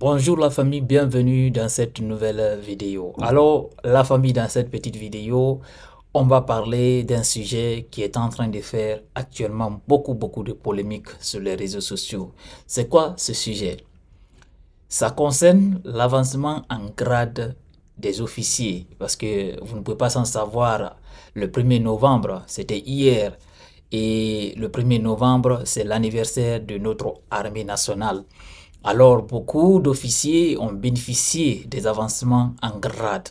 Bonjour la famille, bienvenue dans cette nouvelle vidéo. Alors la famille, dans cette petite vidéo, on va parler d'un sujet qui est en train de faire actuellement beaucoup beaucoup de polémiques sur les réseaux sociaux. C'est quoi ce sujet Ça concerne l'avancement en grade des officiers parce que vous ne pouvez pas s'en savoir. Le 1er novembre, c'était hier, et le 1er novembre, c'est l'anniversaire de notre armée nationale. Alors beaucoup d'officiers ont bénéficié des avancements en grade.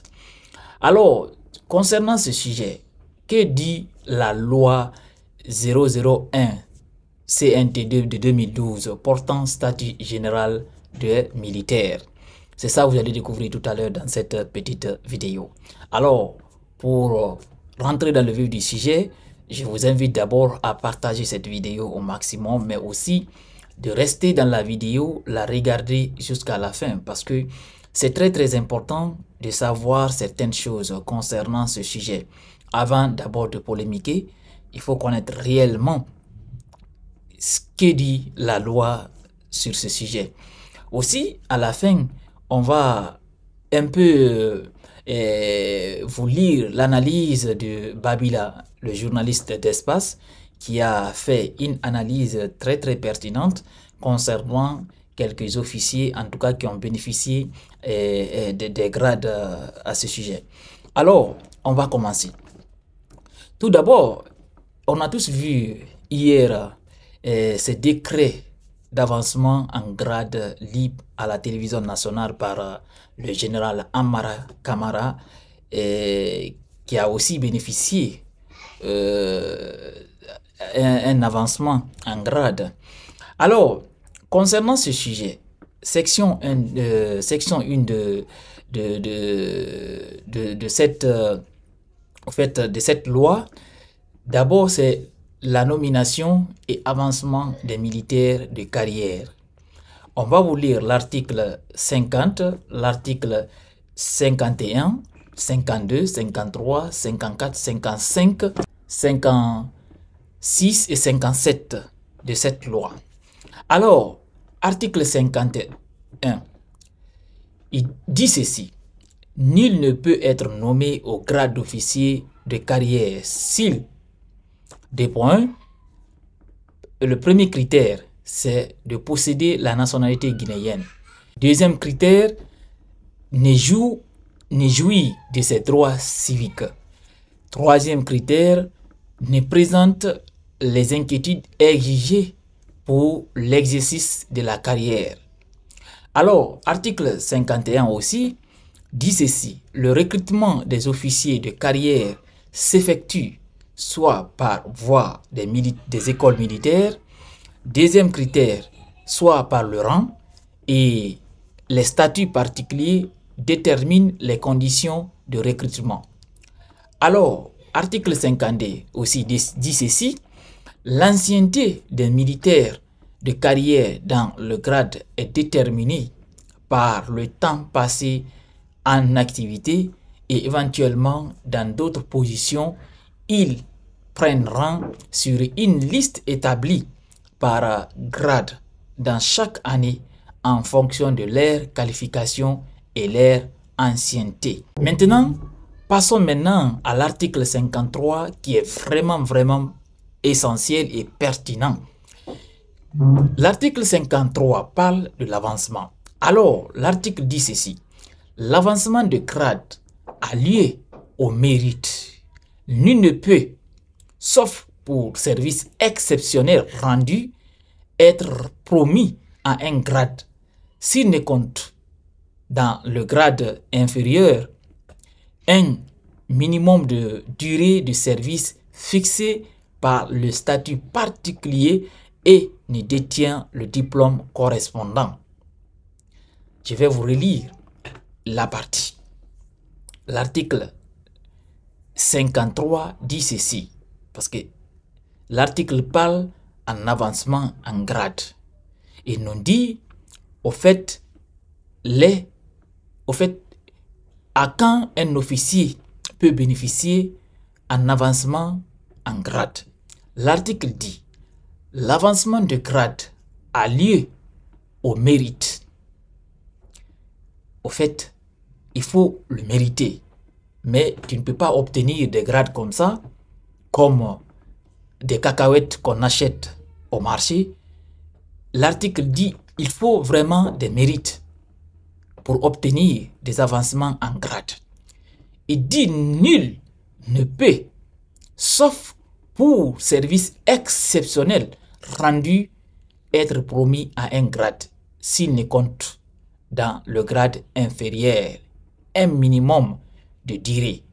Alors, concernant ce sujet, que dit la loi 001 CNT2 de 2012 portant statut général de militaire C'est ça que vous allez découvrir tout à l'heure dans cette petite vidéo. Alors, pour rentrer dans le vif du sujet, je vous invite d'abord à partager cette vidéo au maximum, mais aussi de rester dans la vidéo, la regarder jusqu'à la fin parce que c'est très très important de savoir certaines choses concernant ce sujet. Avant d'abord de polémiquer, il faut connaître réellement ce que dit la loi sur ce sujet. Aussi, à la fin, on va un peu euh, vous lire l'analyse de Babila, le journaliste d'espace, qui a fait une analyse très très pertinente concernant quelques officiers, en tout cas qui ont bénéficié eh, eh, des grades euh, à ce sujet. Alors, on va commencer. Tout d'abord, on a tous vu hier eh, ce décret d'avancement en grade libre à la télévision nationale par euh, le général Amara Kamara, qui a aussi bénéficié euh, un, avancement en grade. Alors, concernant ce sujet, section 1, euh, section 1 de, de, de, cette, euh, fait, de cette loi, d'abord c'est la nomination et avancement des militaires de carrière. On va vous lire l'article 50, l'article 51, 52, 53, 54, 55, 50. 6 et 57 de cette loi. Alors, article 51, il dit ceci. Nul ne peut être nommé au grade d'officier de carrière s'il, des points, le premier critère, c'est de posséder la nationalité guinéenne. Deuxième critère, ne, joue, ne jouit de ses droits civiques. Troisième critère, ne présente les inquiétudes exigées pour l'exercice de la carrière. Alors, article 51 aussi dit ceci, le recrutement des officiers de carrière s'effectue soit par voie des, écoles militaires, deuxième critère, soit par le rang, et les statuts particuliers déterminent les conditions de recrutement. Alors, article 52 aussi dit ceci, L'ancienneté des militaires de carrière dans le grade est déterminée par le temps passé en activité et éventuellement dans d'autres positions. Ils prennent rang sur une liste établie par grade dans chaque année en fonction de leur qualification et leur ancienneté. Maintenant, passons maintenant à l'article 53 qui est vraiment, vraiment essentiel et pertinent. L'article 53 parle de l'avancement. Alors, l'article dit ceci. L'avancement de grade a lieu au mérite. Nul ne peut, sauf pour service exceptionnel rendu, être promis à un grade s'il ne compte dans le grade inférieur un minimum de durée de service fixé par le statut particulier et ne détient le diplôme correspondant. Je vais vous relire la partie. L'article 53 dit ceci, parce que l'article parle en avancement en grade. Et nous dit, au fait, les, au fait, à quand un officier peut bénéficier en avancement en grade. L'article dit l'avancement de grade a lieu au mérite. Au fait, il faut le mériter. Mais tu ne peux pas obtenir des grades comme ça, comme des cacahuètes qu'on achète au marché. L'article dit il faut vraiment des mérites pour obtenir des avancements en grade. Il dit nul ne peut, sauf pour service exceptionnel rendu être promis à un grade s'il ne compte dans le grade inférieur un minimum de durée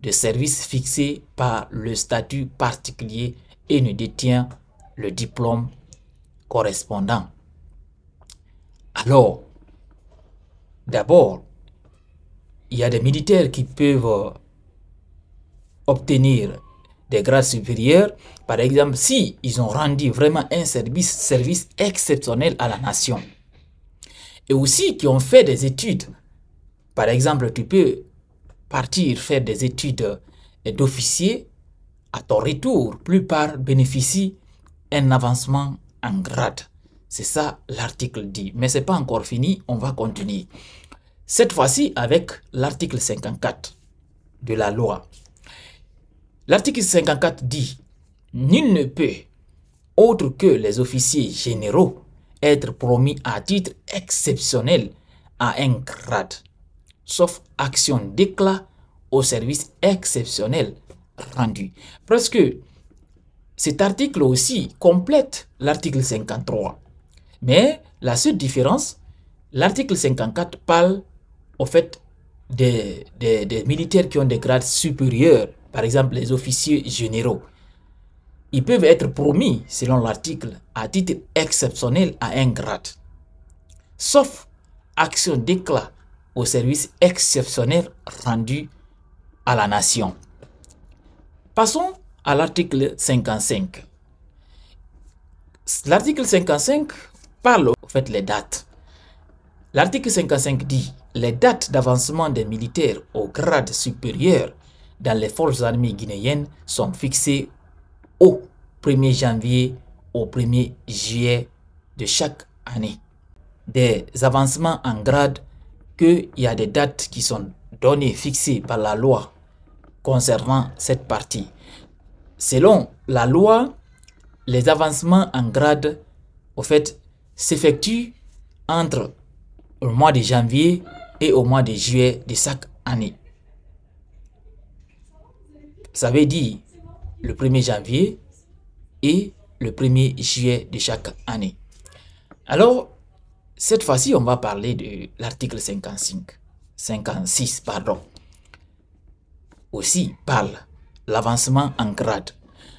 de service fixé par le statut particulier et ne détient le diplôme correspondant. Alors, d'abord, il y a des militaires qui peuvent obtenir des grades supérieurs, par exemple, si ils ont rendu vraiment un service, service exceptionnel à la nation, et aussi qui ont fait des études. Par exemple, tu peux partir faire des études euh, d'officier, à ton retour, plupart bénéficient un avancement en grade. C'est ça l'article dit. Mais ce n'est pas encore fini, on va continuer. Cette fois-ci avec l'article 54 de la loi L'article 54 dit Nul ne peut, autre que les officiers généraux, être promis à titre exceptionnel à un grade, sauf action d'éclat au service exceptionnel rendu. Parce que cet article aussi complète l'article 53. Mais la seule différence, l'article 54 parle au fait des militaires qui ont des grades supérieurs par exemple les officiers généraux, ils peuvent être promis, selon l'article, à titre exceptionnel à un grade, sauf action d'éclat au service exceptionnel rendu à la nation. Passons à l'article 55. L'article 55 parle en fait les dates. L'article 55 dit les dates d'avancement des militaires au grade supérieur dans les forces armées guinéennes sont fixées au 1er janvier au 1er juillet de chaque année. Des avancements en grade, il y a des dates qui sont données, fixées par la loi concernant cette partie. Selon la loi, les avancements en grade, au fait, s'effectuent entre le mois de janvier et au mois de juillet de chaque année. Ça veut dire le 1er janvier et le 1er juillet de chaque année. Alors, cette fois-ci, on va parler de l'article 55. 56, pardon. Aussi parle l'avancement en grade.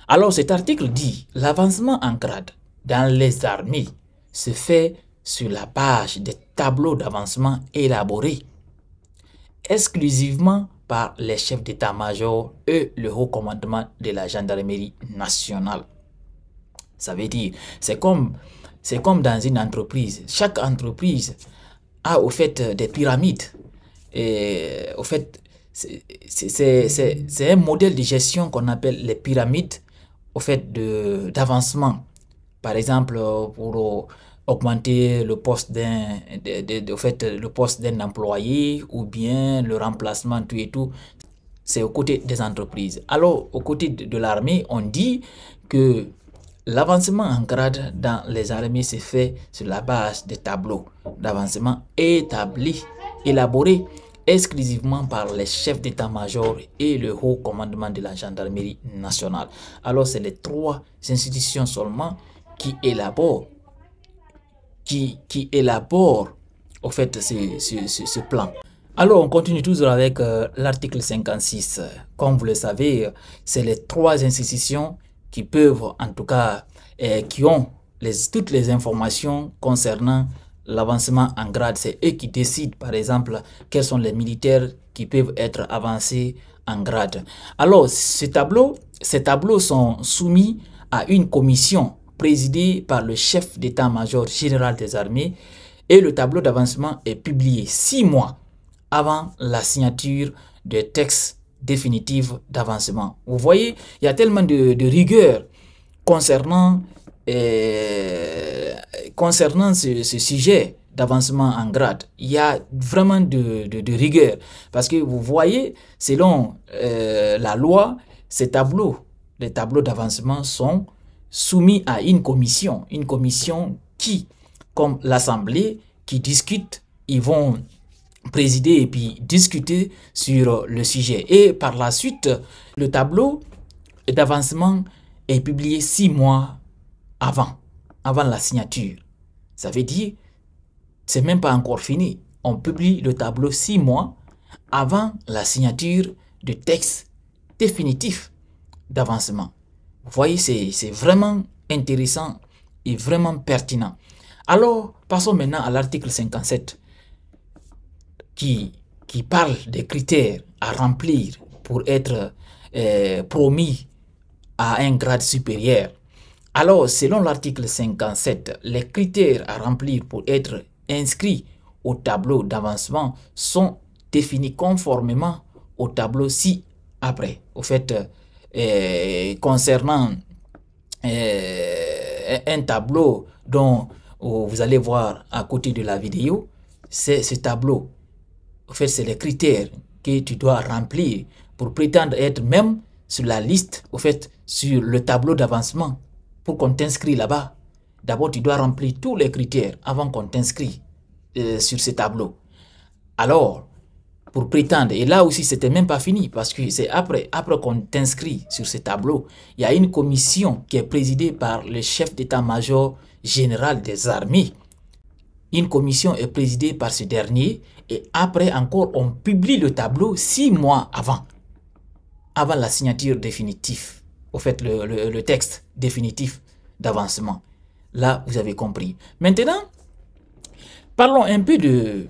Alors cet article dit l'avancement en grade dans les armées se fait sur la page des tableaux d'avancement élaborés exclusivement par les chefs d'état-major et le haut commandement de la gendarmerie nationale. Ça veut dire, c'est comme, c'est comme dans une entreprise. Chaque entreprise a au fait des pyramides. Et au fait, c'est un modèle de gestion qu'on appelle les pyramides au fait d'avancement. Par exemple, pour augmenter le poste d'un fait le poste d'un employé ou bien le remplacement tout et tout c'est aux côtés des entreprises alors au côtés de l'armée on dit que l'avancement en grade dans les armées se fait sur la base des tableaux d'avancement établis élaborés exclusivement par les chefs d'état-major et le haut commandement de la gendarmerie nationale alors c'est les trois institutions seulement qui élaborent qui, élabore au fait ce, ce, plan. Alors, on continue toujours avec euh, l'article 56. Comme vous le savez, c'est les trois institutions qui peuvent, en tout cas, euh, qui ont les, toutes les informations concernant l'avancement en grade. C'est eux qui décident, par exemple, quels sont les militaires qui peuvent être avancés en grade. Alors, ces tableaux, ces tableaux sont soumis à une commission présidé par le chef d'état-major général des armées et le tableau d'avancement est publié six mois avant la signature des textes définitifs d'avancement. Vous voyez, il y a tellement de, rigueur concernant, euh, concernant ce, sujet d'avancement en grade. Il y a vraiment de, rigueur parce que vous voyez, selon euh, la loi, ces tableaux, les tableaux d'avancement sont soumis à une commission, une commission qui, comme l'Assemblée, qui discute, ils vont présider et puis discuter sur le sujet. Et par la suite, le tableau d'avancement est publié six mois avant, avant la signature. Ça veut dire, c'est même pas encore fini. On publie le tableau six mois avant la signature du texte définitif d'avancement. Vous voyez, c'est vraiment intéressant et vraiment pertinent. Alors, passons maintenant à l'article 57 qui, qui parle des critères à remplir pour être euh, promis à un grade supérieur. Alors, selon l'article 57, les critères à remplir pour être inscrit au tableau d'avancement sont définis conformément au tableau ci-après. Au fait, eh, concernant eh, un tableau dont oh, vous allez voir à côté de la vidéo, c'est ce tableau. En fait, c'est les critères que tu dois remplir pour prétendre être même sur la liste, au fait, sur le tableau d'avancement pour qu'on t'inscrit là-bas. D'abord, tu dois remplir tous les critères avant qu'on t'inscrit euh, sur ce tableau. Alors, pour prétendre. Et là aussi, c'était même pas fini parce que c'est après, après qu'on t'inscrit sur ce tableau, il y a une commission qui est présidée par le chef d'état-major général des armées. Une commission est présidée par ce dernier et après encore, on publie le tableau six mois avant, avant la signature définitive, au fait le, le texte définitif d'avancement. Là, vous avez compris. Maintenant, parlons un peu de,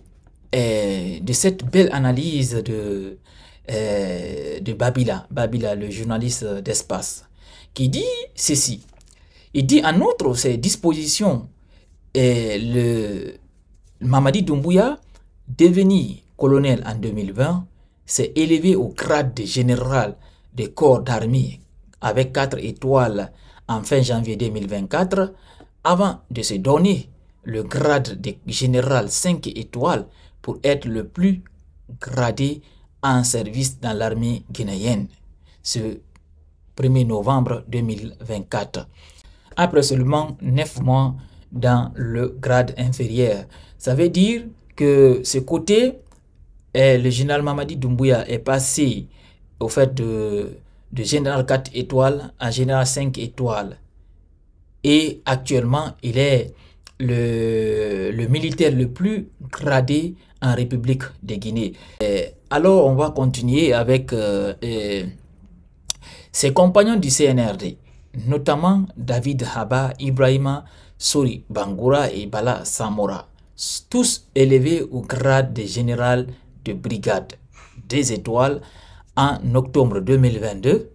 euh, de cette belle analyse euh, de, Babila, Babila, le journaliste d'espace, qui dit ceci. Il dit en outre, ces dispositions, et euh, le Mamadi Doumbouya, devenu colonel en 2020, s'est élevé au grade de général des corps d'armée avec quatre étoiles en fin janvier 2024 avant de se donner le grade de général 5 étoiles pour être le plus gradé en service dans l'armée guinéenne ce 1er novembre 2024. Après seulement 9 mois dans le grade inférieur, ça veut dire que ce côté, eh, le général Mamadi Doumbouya est passé au fait de, de général 4 étoiles à général 5 étoiles. Et actuellement, il est le, le militaire le plus gradé en République de Guinée. Eh, alors, on va continuer avec euh, eh, ses compagnons du CNRD, notamment David Haba, Ibrahima Sori Bangura et Bala Samora, tous élevés au grade de général de brigade des étoiles en octobre 2022.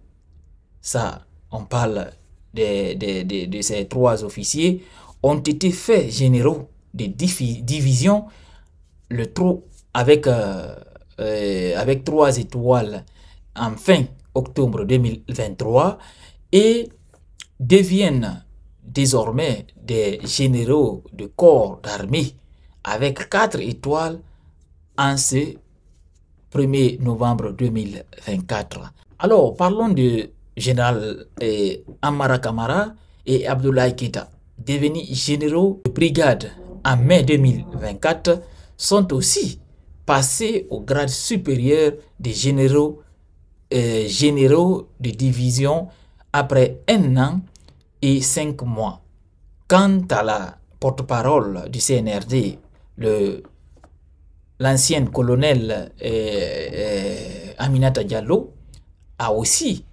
Ça, on parle de, ces trois officiers ont été faits généraux des divisions le trou avec, euh, euh, avec trois étoiles en fin octobre 2023 et deviennent désormais des généraux de corps d'armée avec quatre étoiles en ce 1er novembre 2024. Alors, parlons du général euh, Amara Kamara et Abdoulaye Kita, devenus généraux de brigade en mai 2024 sont aussi passés au grade supérieur des généraux, euh, généraux de division après un an et cinq mois. Quant à la porte-parole du CNRD, le l'ancienne colonel euh, euh, Aminata Diallo a aussi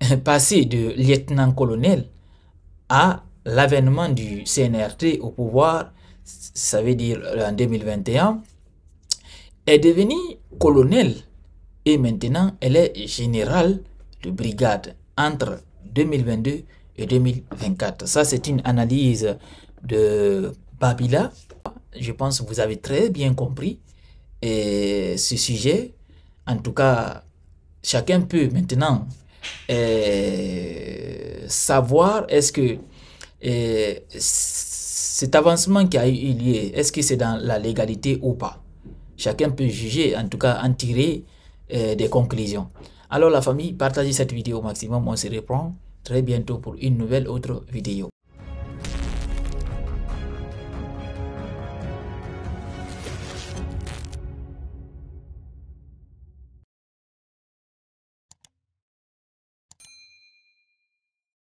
passé de lieutenant-colonel à l'avènement du CNRD au pouvoir ça veut dire euh, en 2021, est devenue colonel et maintenant elle est générale de brigade entre 2022 et 2024. Ça, c'est une analyse de Babila. Je pense que vous avez très bien compris euh, ce sujet. En tout cas, chacun peut maintenant euh, savoir est-ce que cet avancement qui a eu lieu, est-ce que c'est dans la légalité ou pas Chacun peut juger, en tout cas en tirer euh, des conclusions. Alors la famille, partagez cette vidéo au maximum, on se reprend très bientôt pour une nouvelle autre vidéo.